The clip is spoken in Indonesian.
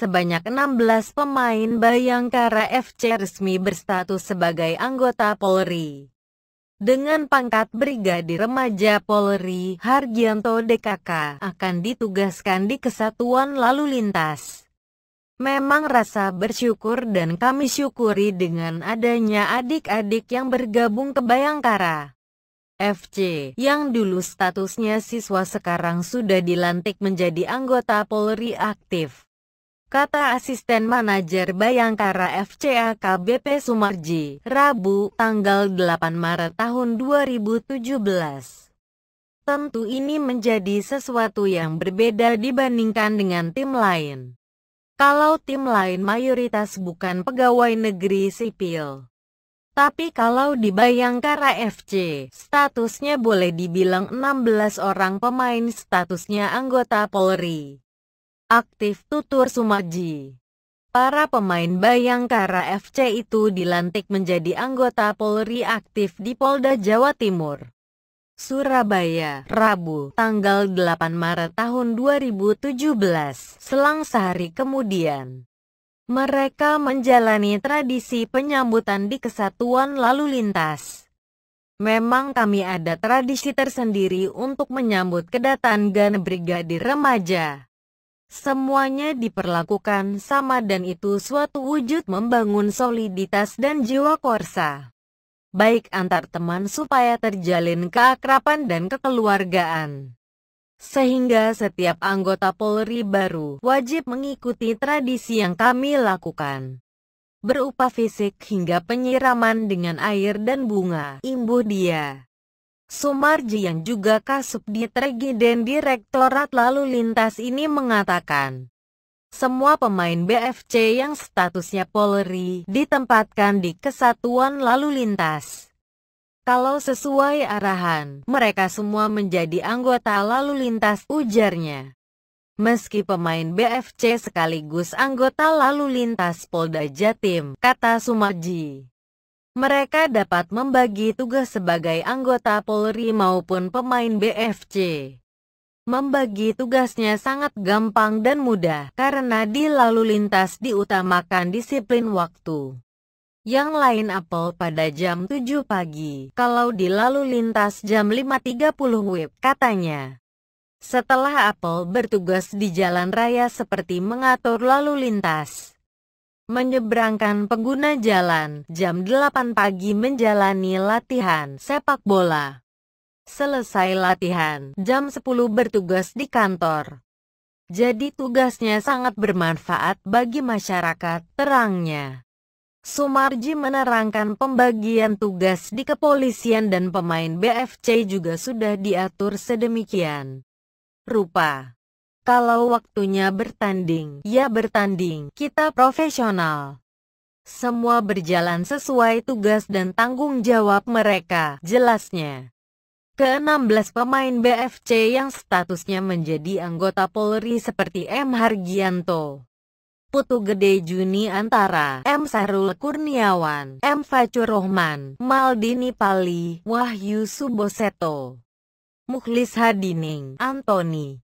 sebanyak 16 pemain Bayangkara FC resmi berstatus sebagai anggota Polri. Dengan pangkat Brigadir Remaja Polri, Hargianto DKK akan ditugaskan di Kesatuan Lalu Lintas. Memang rasa bersyukur dan kami syukuri dengan adanya adik-adik yang bergabung ke Bayangkara. FC, yang dulu statusnya siswa sekarang sudah dilantik menjadi anggota Polri aktif kata asisten manajer Bayangkara FC AKBP Sumarji, Rabu, tanggal 8 Maret tahun 2017. Tentu ini menjadi sesuatu yang berbeda dibandingkan dengan tim lain. Kalau tim lain mayoritas bukan pegawai negeri sipil. Tapi kalau di Bayangkara FC, statusnya boleh dibilang 16 orang pemain statusnya anggota Polri aktif tutur Sumaji. Para pemain Bayangkara FC itu dilantik menjadi anggota Polri aktif di Polda Jawa Timur. Surabaya, Rabu, tanggal 8 Maret tahun 2017, selang sehari kemudian. Mereka menjalani tradisi penyambutan di Kesatuan Lalu Lintas. Memang kami ada tradisi tersendiri untuk menyambut kedatangan brigadir remaja. Semuanya diperlakukan sama dan itu suatu wujud membangun soliditas dan jiwa korsa. Baik antar teman supaya terjalin keakraban dan kekeluargaan. Sehingga setiap anggota Polri baru wajib mengikuti tradisi yang kami lakukan. Berupa fisik hingga penyiraman dengan air dan bunga, imbuh dia. Sumarji yang juga Tregi dan Direktorat Lalu Lintas ini mengatakan, semua pemain BFC yang statusnya Polri ditempatkan di Kesatuan Lalu Lintas. Kalau sesuai arahan, mereka semua menjadi anggota lalu lintas ujarnya. Meski pemain BFC sekaligus anggota lalu lintas Polda Jatim, kata Sumarji. Mereka dapat membagi tugas sebagai anggota Polri maupun pemain BFC. Membagi tugasnya sangat gampang dan mudah karena di lalu lintas diutamakan disiplin waktu. Yang lain apel pada jam 7 pagi, kalau di lalu lintas jam 5.30 WIB, katanya. Setelah apel bertugas di jalan raya seperti mengatur lalu lintas, menyeberangkan pengguna jalan jam 8 pagi menjalani latihan sepak bola. Selesai latihan, jam 10 bertugas di kantor. Jadi tugasnya sangat bermanfaat bagi masyarakat, terangnya. Sumarji menerangkan pembagian tugas di kepolisian dan pemain BFC juga sudah diatur sedemikian rupa. Kalau waktunya bertanding, ya bertanding. Kita profesional. Semua berjalan sesuai tugas dan tanggung jawab mereka, jelasnya. Ke-16 pemain BFC yang statusnya menjadi anggota Polri seperti M. Hargianto, Putu Gede Juni Antara, M. Sarul Kurniawan, M. Facur Rohman, Maldini Pali, Wahyu Suboseto, Mukhlis Hadining, Antoni,